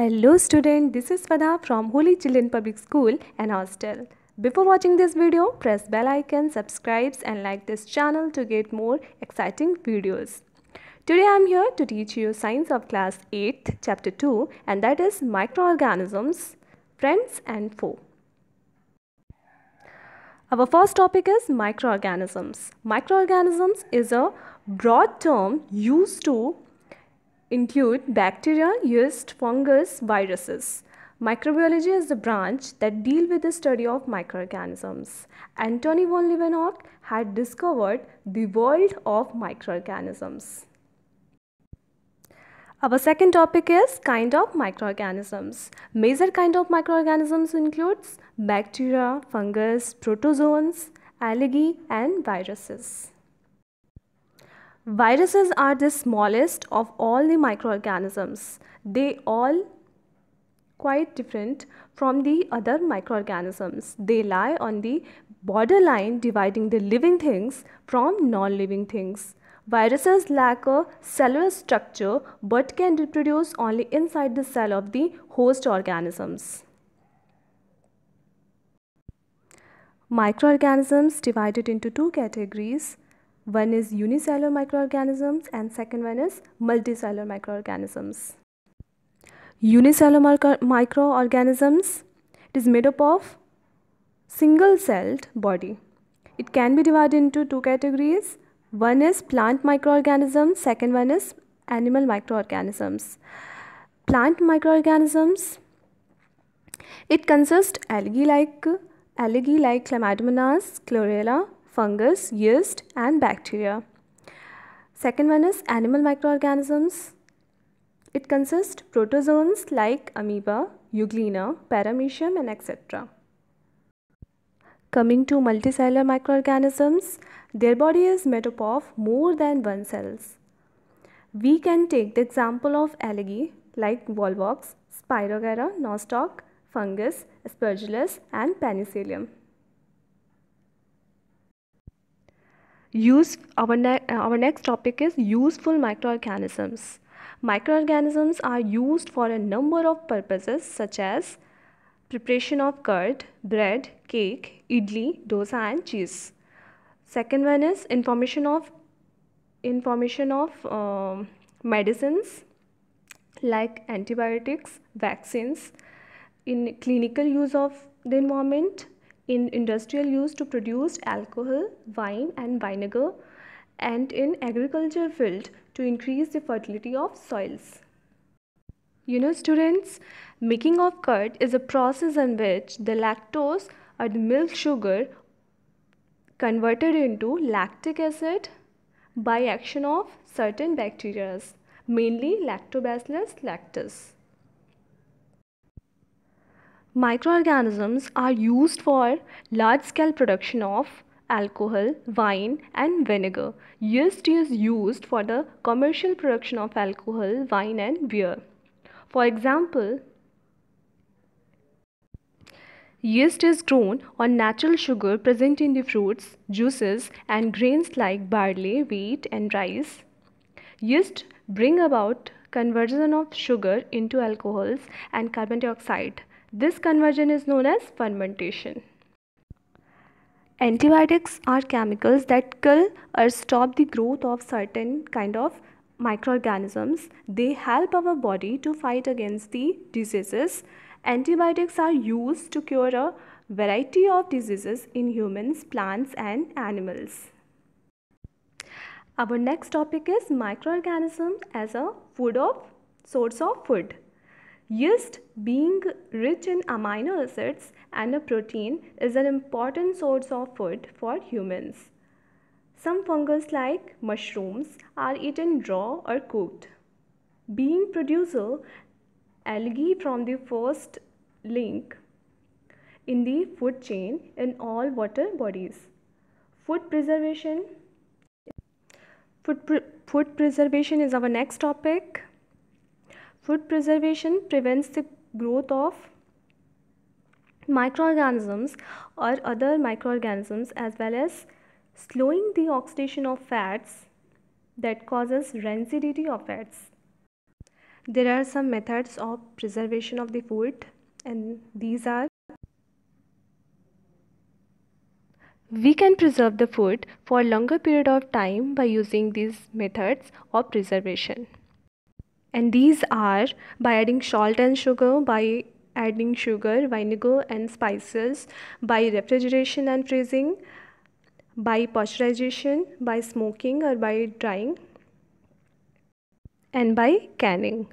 Hello student, this is Vada from Holy Children Public School and Hostel. Before watching this video, press bell icon, subscribes and like this channel to get more exciting videos. Today I am here to teach you science of class 8, chapter 2 and that is microorganisms, friends and foe. Our first topic is microorganisms. Microorganisms is a broad term used to include bacteria, yeast, fungus, viruses. Microbiology is the branch that deal with the study of microorganisms. Antony von Leeuwenhoek had discovered the world of microorganisms. Our second topic is kind of microorganisms. Major kind of microorganisms includes bacteria, fungus, protozoans, algae and viruses. Viruses are the smallest of all the microorganisms. They all quite different from the other microorganisms. They lie on the borderline dividing the living things from non-living things. Viruses lack a cellular structure but can reproduce only inside the cell of the host organisms. Microorganisms divided into two categories one is unicellular microorganisms and second one is multicellular microorganisms. Unicellular micro microorganisms, it is made up of single-celled body. It can be divided into two categories. One is plant microorganisms, second one is animal microorganisms. Plant microorganisms, it consists algae-like algae like chlamydomonas, chlorella, fungus, yeast and bacteria. Second one is animal microorganisms. It consists protozoans like amoeba, euglena, paramecium and etc. Coming to multicellular microorganisms, their body is made up of more than one cells. We can take the example of algae like volvox, spirogyra, nostoc, fungus, aspergillus and penicillium. use our, ne- uh, our next topic is useful microorganisms microorganisms are used for a number of purposes such as preparation of curd bread cake idli dosa and cheese second one is information of information of uh, medicines like antibiotics vaccines in clinical use of the environment in industrial use to produce alcohol, wine and vinegar and in agriculture field to increase the fertility of soils. You know students, making of curd is a process in which the lactose or the milk sugar converted into lactic acid by action of certain bacteria, mainly lactobacillus lactis. Microorganisms are used for large scale production of alcohol, wine, and vinegar. Yeast is used for the commercial production of alcohol, wine, and beer. For example, yeast is grown on natural sugar present in the fruits, juices, and grains like barley, wheat, and rice. Yeast bring about conversion of sugar into alcohols and carbon dioxide this conversion is known as fermentation. Antibiotics are chemicals that kill or stop the growth of certain kind of microorganisms. They help our body to fight against the diseases. Antibiotics are used to cure a variety of diseases in humans, plants and animals. Our next topic is microorganisms as a food of source of food. Yeast being rich in amino acids and a protein is an important source of food for humans. Some fungus like mushrooms are eaten raw or cooked. Being producer algae from the first link in the food chain in all water bodies. Food preservation food, pre food preservation is our next topic. Food preservation prevents the growth of microorganisms or other microorganisms as well as slowing the oxidation of fats that causes rancidity of fats. There are some methods of preservation of the food and these are We can preserve the food for a longer period of time by using these methods of preservation and these are by adding salt and sugar by adding sugar vinegar and spices by refrigeration and freezing by pasteurization by smoking or by drying and by canning